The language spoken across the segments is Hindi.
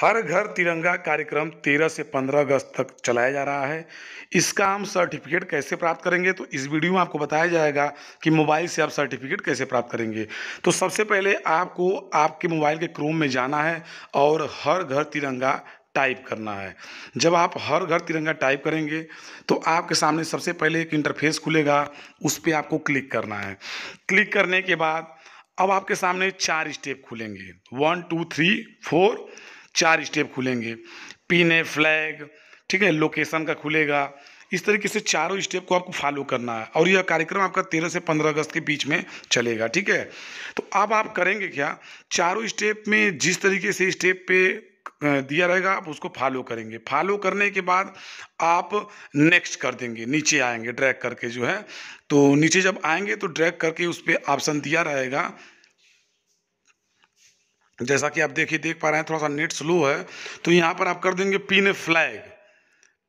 हर घर तिरंगा कार्यक्रम 13 से 15 अगस्त तक चलाया जा रहा है इसका हम सर्टिफिकेट कैसे प्राप्त करेंगे तो इस वीडियो में आपको बताया जाएगा कि मोबाइल से आप सर्टिफिकेट कैसे प्राप्त करेंगे तो सबसे पहले आपको आपके मोबाइल के क्रोम में जाना है और हर घर तिरंगा टाइप करना है जब आप हर घर तिरंगा टाइप करेंगे तो आपके सामने सबसे पहले एक इंटरफेस खुलेगा उस पर आपको क्लिक करना है क्लिक करने के बाद अब आपके सामने चार स्टेप खुलेंगे वन टू थ्री फोर चार स्टेप खुलेंगे पिन है फ्लैग ठीक है लोकेशन का खुलेगा इस तरीके से चारों स्टेप को आपको फॉलो करना है और यह कार्यक्रम आपका तेरह से पंद्रह अगस्त के बीच में चलेगा ठीक है तो अब आप करेंगे क्या चारों स्टेप में जिस तरीके से स्टेप पे दिया रहेगा आप उसको फॉलो करेंगे फॉलो करने के बाद आप नेक्स्ट कर देंगे नीचे आएंगे ड्रैग करके जो है तो नीचे जब आएंगे तो ड्रैग करके उस पर ऑप्शन दिया रहेगा जैसा कि आप देखिए देख पा रहे हैं थोड़ा सा नेट स्लो है तो यहाँ पर आप कर देंगे pin flag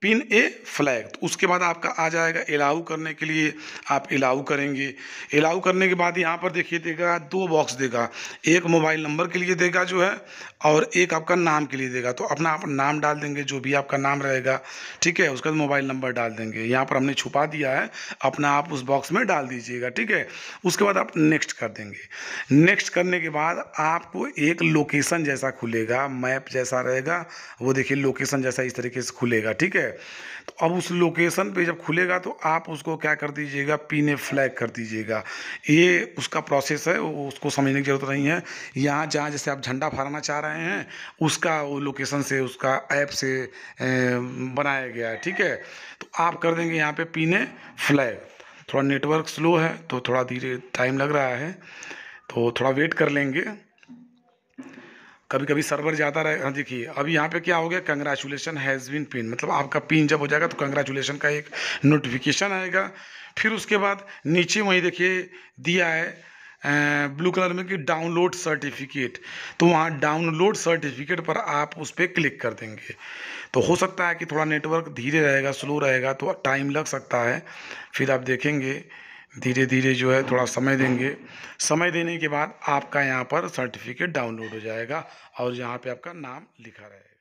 pin a flag तो उसके बाद आपका आ जाएगा एलाउ करने के लिए आप एलाउ करेंगे एलाउ करने के बाद यहाँ पर देखिए देगा दो बॉक्स देगा एक मोबाइल नंबर के लिए देगा जो है और एक आपका नाम के लिए देगा तो अपना आप नाम डाल देंगे जो भी आपका नाम रहेगा ठीक है उसका मोबाइल नंबर डाल देंगे यहाँ पर हमने छुपा दिया है अपना आप उस बॉक्स में डाल दीजिएगा ठीक है उसके बाद आप नेक्स्ट कर देंगे नेक्स्ट करने के बाद आपको एक लोकेशन जैसा खुलेगा मैप जैसा रहेगा वो देखिए लोकेशन जैसा इस तरीके से खुलेगा ठीक है है तो अब उस लोकेशन पे जब खुलेगा तो आप उसको क्या कर दीजिएगा पीने फ्लैग कर दीजिएगा ये उसका प्रोसेस है उसको समझने की ज़रूरत नहीं है यहाँ जहाँ जैसे आप झंडा फहराना चाह रहे हैं उसका वो लोकेशन से उसका ऐप से बनाया गया है ठीक है तो आप कर देंगे यहाँ पे पीने फ्लैग थोड़ा नेटवर्क स्लो है तो थोड़ा धीरे टाइम लग रहा है तो थोड़ा वेट कर लेंगे कभी कभी सर्वर जाता रहे हाँ देखिए अब यहाँ पे क्या हो गया कंग्रेचुलेसन हैज़ बीन पिन मतलब आपका पिन जब हो जाएगा तो कंग्रेचुलेशन का एक नोटिफिकेशन आएगा फिर उसके बाद नीचे वहीं देखिए दिया है ब्लू कलर में कि डाउनलोड सर्टिफिकेट तो वहाँ डाउनलोड सर्टिफिकेट पर आप उस पर क्लिक कर देंगे तो हो सकता है कि थोड़ा नेटवर्क धीरे रहेगा स्लो रहेगा तो टाइम लग सकता है फिर आप देखेंगे धीरे धीरे जो है थोड़ा समय देंगे समय देने के बाद आपका यहाँ पर सर्टिफिकेट डाउनलोड हो जाएगा और यहाँ पे आपका नाम लिखा रहेगा